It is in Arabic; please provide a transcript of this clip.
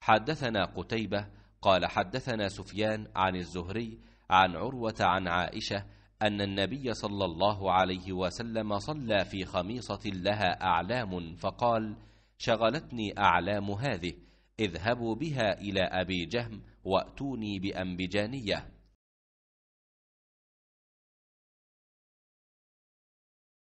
حدثنا قتيبة قال حدثنا سفيان عن الزهري عن عروة عن عائشة أن النبي صلى الله عليه وسلم صلى في خميصة لها أعلام فقال شغلتني أعلام هذه اذهبوا بها إلى أبي جهم وأتوني بأنبجانية